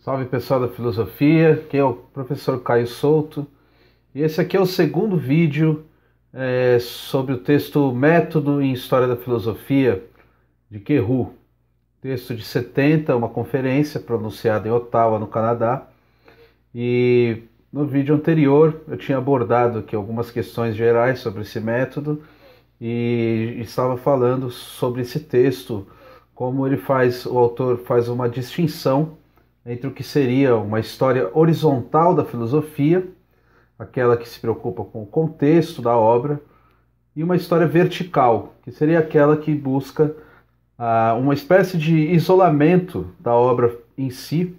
Salve pessoal da filosofia, aqui é o professor Caio Souto e esse aqui é o segundo vídeo é, sobre o texto Método em História da Filosofia de Querru, texto de 70, uma conferência pronunciada em Ottawa, no Canadá. E no vídeo anterior eu tinha abordado aqui algumas questões gerais sobre esse método e estava falando sobre esse texto, como ele faz, o autor faz uma distinção entre o que seria uma história horizontal da filosofia, aquela que se preocupa com o contexto da obra, e uma história vertical, que seria aquela que busca ah, uma espécie de isolamento da obra em si,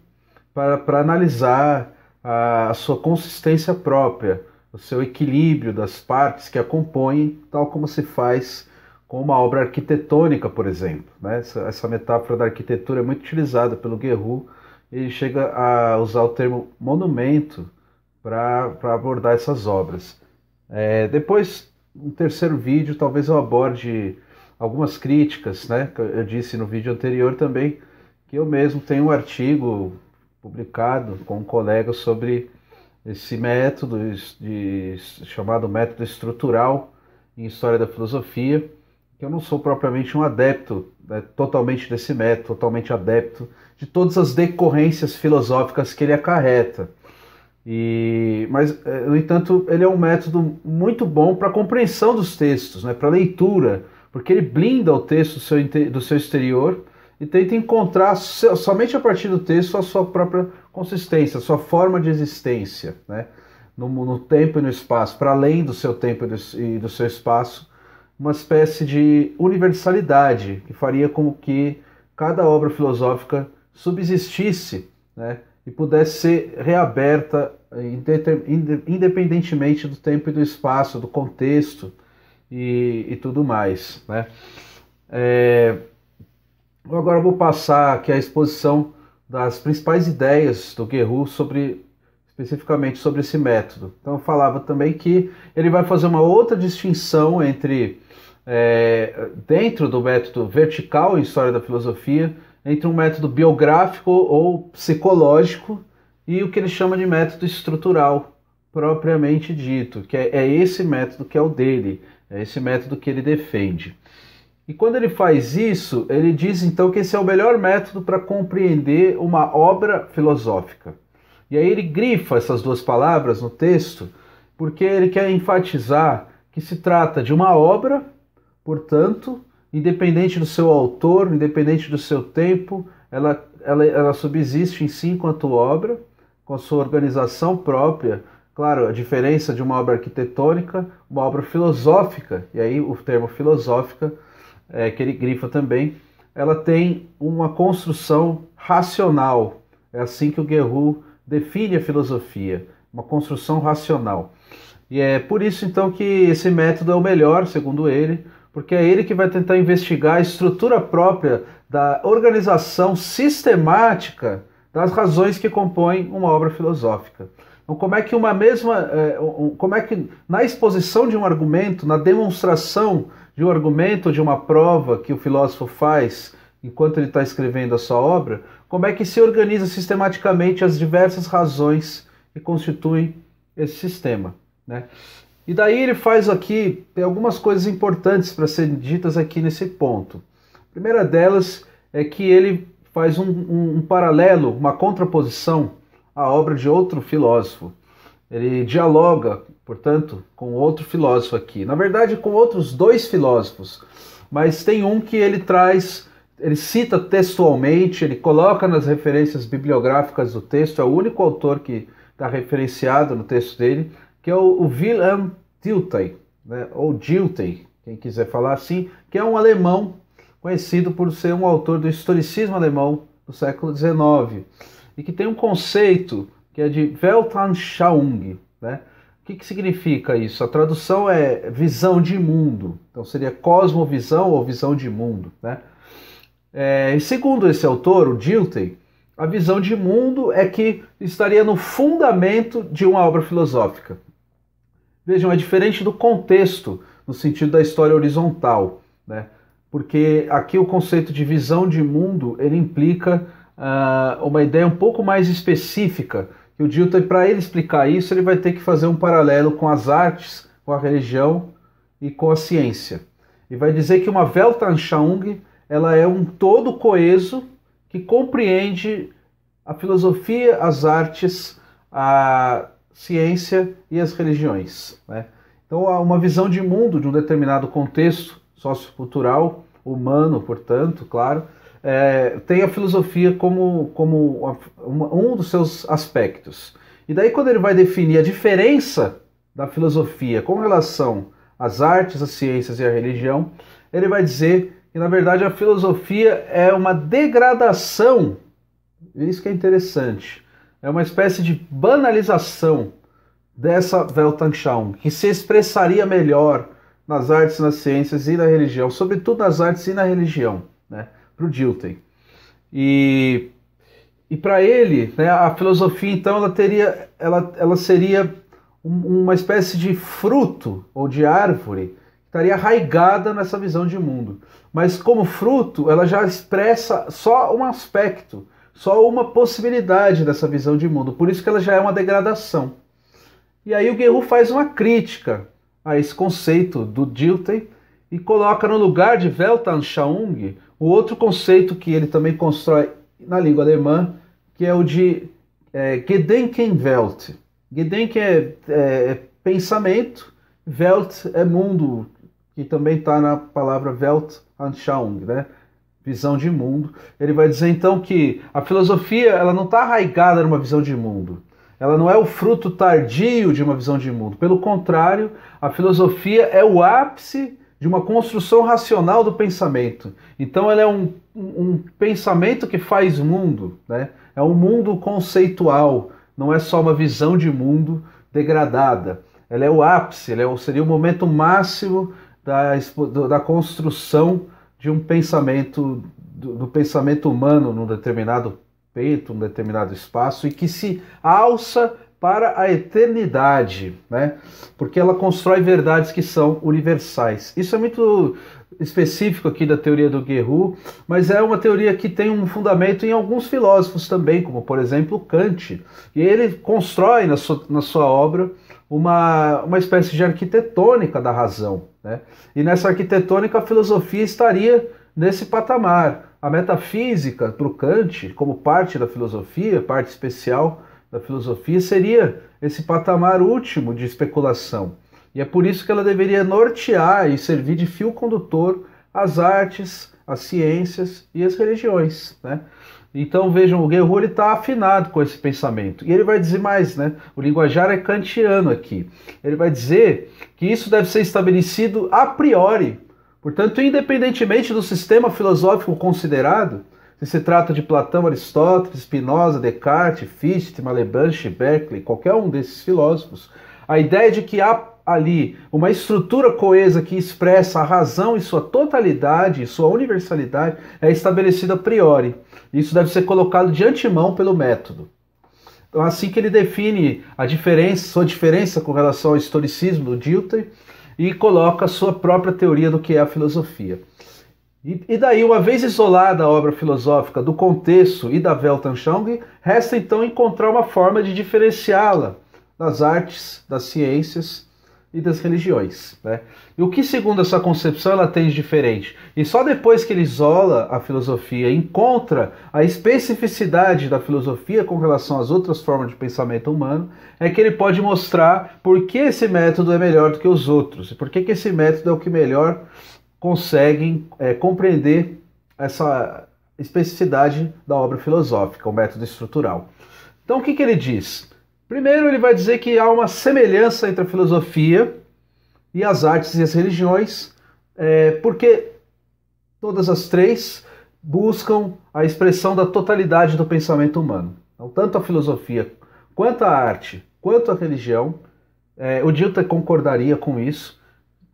para, para analisar a, ah, a sua consistência própria, o seu equilíbrio das partes que a compõem, tal como se faz com uma obra arquitetônica, por exemplo. Né? Essa, essa metáfora da arquitetura é muito utilizada pelo Guerrero ele chega a usar o termo monumento para abordar essas obras. É, depois, um terceiro vídeo, talvez eu aborde algumas críticas, né? Eu disse no vídeo anterior também que eu mesmo tenho um artigo publicado com um colega sobre esse método de, chamado método estrutural em história da filosofia, que eu não sou propriamente um adepto, né, totalmente desse método, totalmente adepto de todas as decorrências filosóficas que ele acarreta. E, mas, eh, no entanto, ele é um método muito bom para compreensão dos textos, né, para leitura, porque ele blinda o texto do seu, do seu exterior e tenta encontrar somente a partir do texto a sua própria consistência, a sua forma de existência, né? no, no tempo e no espaço, para além do seu tempo e do, e do, seu espaço, uma espécie de universalidade que faria com que cada obra filosófica subsistisse né, e pudesse ser reaberta eh, independentemente do tempo e do espaço, do contexto e, e tudo mais. Né? É, agora vou passar aqui a exposição das principais ideias do Guerrero sobre especificamente sobre esse método. Então eu falava também que ele vai fazer uma outra distinção entre é, dentro do método vertical em história da filosofia entre um método biográfico ou psicológico e o que ele chama de método estrutural, propriamente dito, que é, é esse método que é o dele, é esse método que ele defende. E quando ele faz isso, ele diz então que esse é o melhor método para compreender uma obra filosófica. E aí ele grifa essas duas palavras no texto, porque ele quer enfatizar que se trata de uma obra, portanto, independente do seu autor, independente do seu tempo, ela, ela, ela subsiste em si enquanto obra, com sua organização própria. Claro, a diferença de uma obra arquitetônica, uma obra filosófica, e aí o termo filosófica é, que ele grifa também, ela tem uma construção racional. É assim que o Guerrou define a filosofia, uma construção racional. E é por isso então que esse método é o melhor, segundo ele, porque é ele que vai tentar investigar a estrutura própria da organização sistemática das razões que compõem uma obra filosófica. Então, como é que uma mesma, é, como é que na exposição de um argumento, na demonstração de um argumento, de uma prova que o filósofo faz enquanto ele está escrevendo a sua obra, como é que se organiza sistematicamente as diversas razões que constituem esse sistema, né? E daí ele faz aqui algumas coisas importantes para serem ditas aqui nesse ponto. A primeira delas é que ele faz um, um, um paralelo, uma contraposição à obra de outro filósofo. Ele dialoga, portanto, com outro filósofo aqui. Na verdade, com outros dois filósofos, mas tem um que ele traz ele cita textualmente, ele coloca nas referências bibliográficas do texto, é o único autor que está referenciado no texto dele, que é o, o Willem né, ou Dilthey, quem quiser falar assim, que é um alemão conhecido por ser um autor do historicismo alemão do século XIX, e que tem um conceito que é de Weltanschauung, né? O que, que significa isso? A tradução é visão de mundo, então seria cosmovisão ou visão de mundo, né? É, e segundo esse autor, o Dilthey, a visão de mundo é que estaria no fundamento de uma obra filosófica. Vejam, é diferente do contexto, no sentido da história horizontal, né? porque aqui o conceito de visão de mundo ele implica uh, uma ideia um pouco mais específica. E o Dilton, para ele explicar isso, ele vai ter que fazer um paralelo com as artes, com a religião e com a ciência. E vai dizer que uma Weltanschauung ela é um todo coeso que compreende a filosofia, as artes, a ciência e as religiões. Né? Então, uma visão de mundo de um determinado contexto sociocultural, humano, portanto, claro, é, tem a filosofia como, como uma, um dos seus aspectos. E daí, quando ele vai definir a diferença da filosofia com relação às artes, às ciências e à religião, ele vai dizer que, na verdade, a filosofia é uma degradação, isso que é interessante, é uma espécie de banalização dessa Weltanschauung, que se expressaria melhor nas artes, nas ciências e na religião, sobretudo nas artes e na religião, né, para o Dilthey. E, e para ele, né, a filosofia então ela teria, ela, ela seria um, uma espécie de fruto ou de árvore que estaria arraigada nessa visão de mundo. Mas como fruto, ela já expressa só um aspecto só uma possibilidade dessa visão de mundo. Por isso que ela já é uma degradação. E aí o Guerrero faz uma crítica a esse conceito do Dilthey e coloca no lugar de Weltanschauung o outro conceito que ele também constrói na língua alemã, que é o de é, Gedenkenwelt. Gedenken é, é, é pensamento, Welt é mundo, que também está na palavra Weltanschauung, né? visão de mundo. Ele vai dizer então que a filosofia ela não está arraigada numa visão de mundo. Ela não é o fruto tardio de uma visão de mundo. Pelo contrário, a filosofia é o ápice de uma construção racional do pensamento. Então, ela é um, um pensamento que faz mundo, né? é um mundo conceitual, não é só uma visão de mundo degradada. Ela é o ápice, ela é, seria o momento máximo da, da construção de um pensamento, do, do pensamento humano num determinado peito, num determinado espaço, e que se alça para a eternidade, né? Porque ela constrói verdades que são universais. Isso é muito específico aqui da teoria do Guerrou, mas é uma teoria que tem um fundamento em alguns filósofos também, como por exemplo Kant. E ele constrói na sua, na sua obra uma, uma espécie de arquitetônica da razão. Né? E nessa arquitetônica a filosofia estaria nesse patamar. A metafísica, para o Kant, como parte da filosofia, parte especial, da filosofia seria esse patamar último de especulação. E é por isso que ela deveria nortear e servir de fio condutor as artes, as ciências e as religiões, né? Então vejam, o Guerrero está afinado com esse pensamento. E ele vai dizer mais, né? O linguajar é kantiano aqui. Ele vai dizer que isso deve ser estabelecido a priori. Portanto, independentemente do sistema filosófico considerado, se se trata de Platão, Aristóteles, Spinoza, Descartes, Fichte, Malebranche, Berkeley, qualquer um desses filósofos, a ideia de que há ali uma estrutura coesa que expressa a razão em sua totalidade, em sua universalidade, é estabelecida a priori. Isso deve ser colocado de antemão pelo método. Então, assim que ele define a diferença, sua diferença com relação ao historicismo do Dilthey e coloca a sua própria teoria do que é a filosofia. E, daí, uma vez isolada a obra filosófica do contexto e da Weltanschauung, resta então encontrar uma forma de diferenciá-la das artes, das ciências e das religiões. Né? E o que, segundo essa concepção, ela tem de diferente? E só depois que ele isola a filosofia, encontra a especificidade da filosofia com relação às outras formas de pensamento humano, é que ele pode mostrar por que esse método é melhor do que os outros, e por que, que esse método é o que melhor conseguem é, compreender essa especificidade da obra filosófica, o método estrutural. Então, o que, que ele diz? Primeiro, ele vai dizer que há uma semelhança entre a filosofia e as artes e as religiões, é, porque todas as três buscam a expressão da totalidade do pensamento humano. Então, tanto a filosofia quanto a arte, quanto a religião, é, o Dilta concordaria com isso,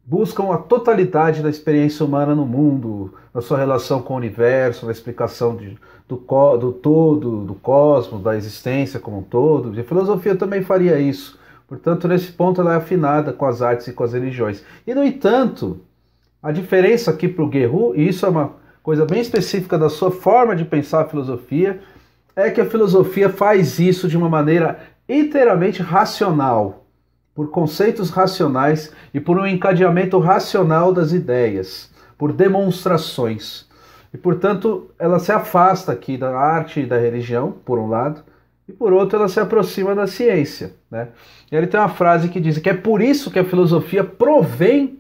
buscam a totalidade da experiência humana no mundo, na sua relação com o universo, na explicação de, do, do, todo, do cosmos, da existência como um todo. E a filosofia também faria isso. Portanto, nesse ponto, ela é afinada com as artes e com as religiões. E, no entanto, a diferença aqui para o Guerrero, e isso é uma coisa bem específica da sua forma de pensar a filosofia, é que a filosofia faz isso de uma maneira inteiramente racional por conceitos racionais e por um encadeamento racional das ideias, por demonstrações. E, portanto, ela se afasta aqui da arte e da religião, por um lado, e por outro, ela se aproxima da ciência. Né? E ele tem uma frase que diz que é por isso que a filosofia provém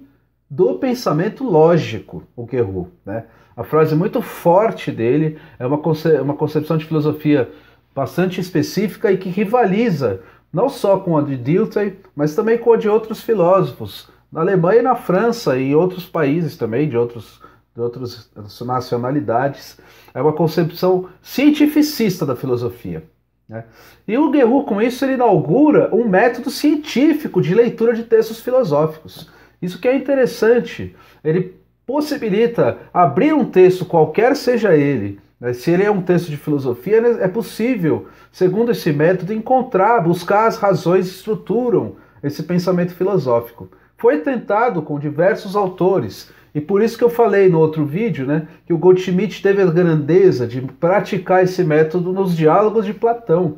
do pensamento lógico, o Guerrou. Né? A frase muito forte dele é uma, conce uma concepção de filosofia bastante específica e que rivaliza não só com a de Dilthey, mas também com a de outros filósofos, na Alemanha e na França e outros países também, de, outros, de outras nacionalidades. É uma concepção cientificista da filosofia. Né? E o Guerrero, com isso, ele inaugura um método científico de leitura de textos filosóficos. Isso que é interessante. Ele possibilita abrir um texto, qualquer seja ele, é, se ele é um texto de filosofia, né, é possível, segundo esse método, encontrar, buscar as razões que estruturam esse pensamento filosófico. Foi tentado com diversos autores, e por isso que eu falei no outro vídeo né, que o Goldschmidt teve a grandeza de praticar esse método nos diálogos de Platão,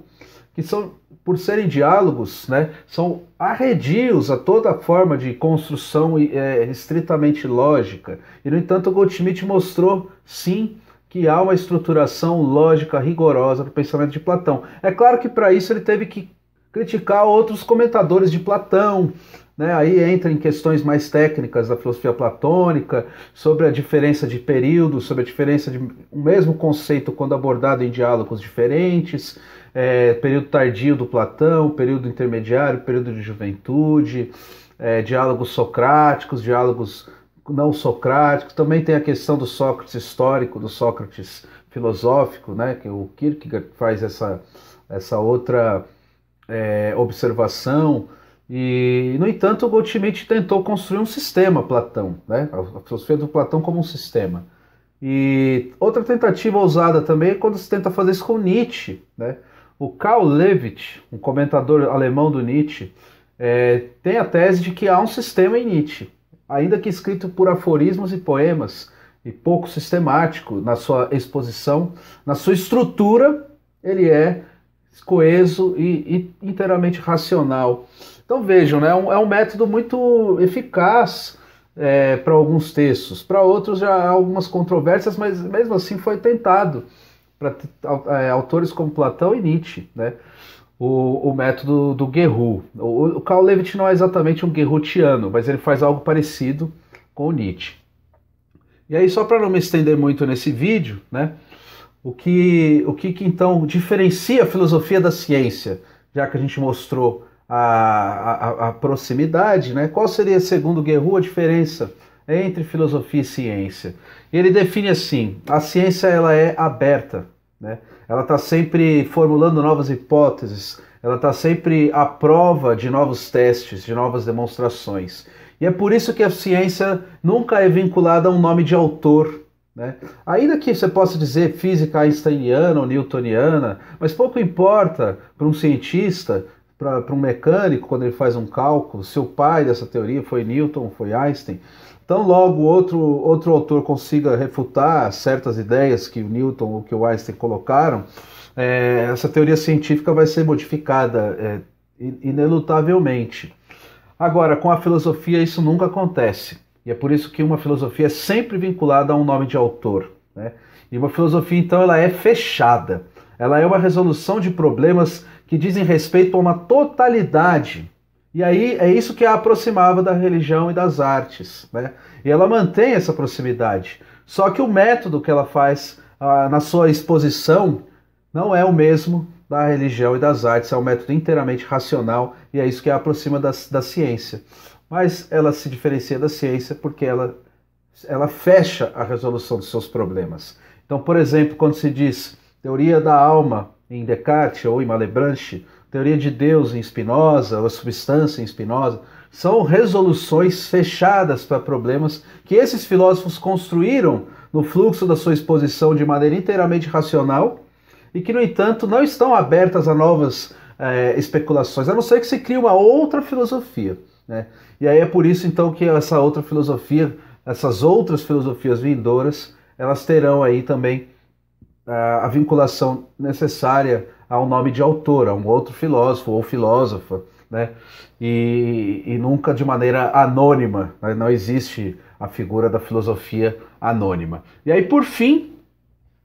que são, por serem diálogos, né, são arredios a toda forma de construção é, estritamente lógica. E, no entanto, o Goldschmidt mostrou, sim, que há uma estruturação lógica rigorosa o pensamento de Platão. É claro que para isso ele teve que criticar outros comentadores de Platão, né? Aí entra em questões mais técnicas da filosofia platônica, sobre a diferença de períodos, sobre a diferença de o mesmo conceito quando abordado em diálogos diferentes, é, período tardio do Platão, período intermediário, período de juventude, é, diálogos socráticos, diálogos não socrático também tem a questão do Sócrates histórico, do Sócrates filosófico, né, que é o Kierkegaard faz essa, essa outra é, observação. E, no entanto, Goldschmidt tentou construir um sistema, Platão, né? a filosofia do Platão como um sistema. E outra tentativa ousada também é quando se tenta fazer isso com Nietzsche. Né? O Karl Levitt, um comentador alemão do Nietzsche, é, tem a tese de que há um sistema em Nietzsche ainda que escrito por aforismos e poemas, e pouco sistemático na sua exposição, na sua estrutura, ele é coeso e, e inteiramente racional. Então vejam, né, é, um, é um método muito eficaz é, para alguns textos, para outros já há algumas controvérsias, mas mesmo assim foi tentado para é, autores como Platão e Nietzsche, né? o, o método do Guerrou. O, o Karl Levitt não é exatamente um Guerroutiano, mas ele faz algo parecido com o Nietzsche. E aí, só para não me estender muito nesse vídeo, né, o, que, o que, que então diferencia a filosofia da ciência, já que a gente mostrou a, a, a proximidade, né, qual seria, segundo Guerrou, a diferença entre filosofia e ciência? Ele define assim: a ciência ela é aberta, né? Ela está sempre formulando novas hipóteses, ela está sempre à prova de novos testes, de novas demonstrações. E é por isso que a ciência nunca é vinculada a um nome de autor. Né? Ainda que você possa dizer física einsteiniana ou newtoniana, mas pouco importa para um cientista para um mecânico, quando ele faz um cálculo, se o pai dessa teoria foi Newton, foi Einstein, então logo outro, outro autor consiga refutar certas ideias que o Newton ou que o Einstein colocaram, é, essa teoria científica vai ser modificada é, inelutavelmente. Agora, com a filosofia isso nunca acontece. E é por isso que uma filosofia é sempre vinculada a um nome de autor. Né? E uma filosofia, então, ela é fechada. Ela é uma resolução de problemas que dizem respeito a uma totalidade. E aí é isso que a aproximava da religião e das artes. Né? E ela mantém essa proximidade. Só que o método que ela faz ah, na sua exposição não é o mesmo da religião e das artes, é um método inteiramente racional e é isso que a aproxima da, da ciência. Mas ela se diferencia da ciência porque ela, ela fecha a resolução dos seus problemas. Então, por exemplo, quando se diz teoria da alma em Descartes ou em Malebranche, teoria de Deus em Spinoza, ou a substância em Spinoza, são resoluções fechadas para problemas que esses filósofos construíram no fluxo da sua exposição de maneira inteiramente racional e que, no entanto, não estão abertas a novas eh, especulações, a não ser que se crie uma outra filosofia. Né? E aí é por isso, então, que essa outra filosofia, essas outras filosofias vindouras, elas terão aí também a vinculação necessária ao nome de autor, a um outro filósofo ou filósofa, né? e, e nunca de maneira anônima, né? não existe a figura da filosofia anônima. E aí, por fim,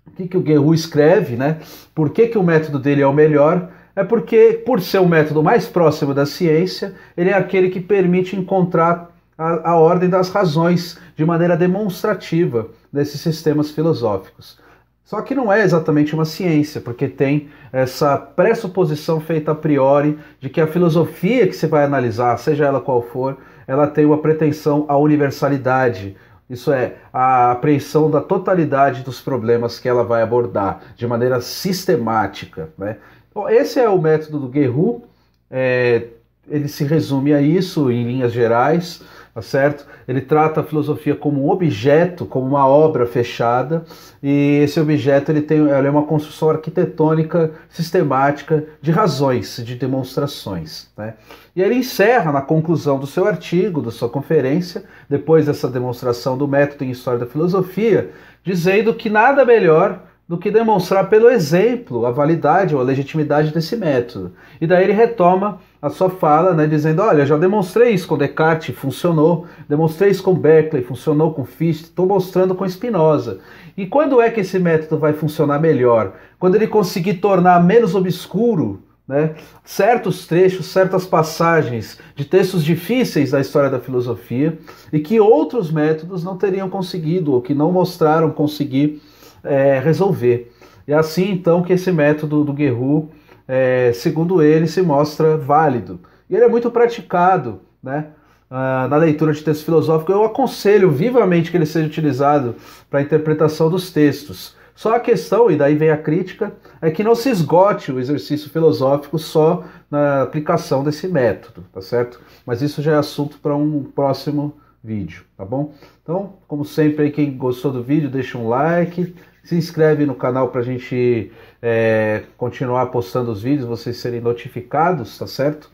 o que, que o Guerrero escreve, né? por que, que o método dele é o melhor? É porque, por ser o método mais próximo da ciência, ele é aquele que permite encontrar a, a ordem das razões de maneira demonstrativa nesses sistemas filosóficos. Só que não é exatamente uma ciência, porque tem essa pressuposição feita a priori de que a filosofia que você vai analisar, seja ela qual for, ela tem uma pretensão à universalidade, isso é, a apreensão da totalidade dos problemas que ela vai abordar, de maneira sistemática. Né? Bom, esse é o método do Guerrou, é, ele se resume a isso em linhas gerais tá certo? Ele trata a filosofia como um objeto, como uma obra fechada, e esse objeto ele tem, ela é uma construção arquitetônica sistemática de razões, de demonstrações, né? E aí ele encerra na conclusão do seu artigo, da sua conferência, depois dessa demonstração do método em história da filosofia, dizendo que nada melhor do que demonstrar pelo exemplo a validade ou a legitimidade desse método. E daí ele retoma a sua fala, né, dizendo: Olha, já demonstrei isso com Descartes, funcionou, demonstrei isso com Berkeley, funcionou com Fichte, estou mostrando com Spinoza. E quando é que esse método vai funcionar melhor? Quando ele conseguir tornar menos obscuro. Né? certos trechos, certas passagens de textos difíceis da história da filosofia e que outros métodos não teriam conseguido ou que não mostraram conseguir é, resolver. E assim então que esse método do Guerru, é, segundo ele, se mostra válido. E ele é muito praticado né, ah, na leitura de texto filosófico. Eu aconselho vivamente que ele seja utilizado para a interpretação dos textos. Só a questão, e daí vem a crítica, é que não se esgote o exercício filosófico só na aplicação desse método, tá certo? Mas isso já é assunto para um próximo vídeo, tá bom? Então, como sempre, aí, quem gostou do vídeo, deixa um like, se inscreve no canal para a gente é, continuar postando os vídeos, vocês serem notificados, tá certo?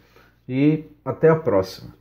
E até a próxima.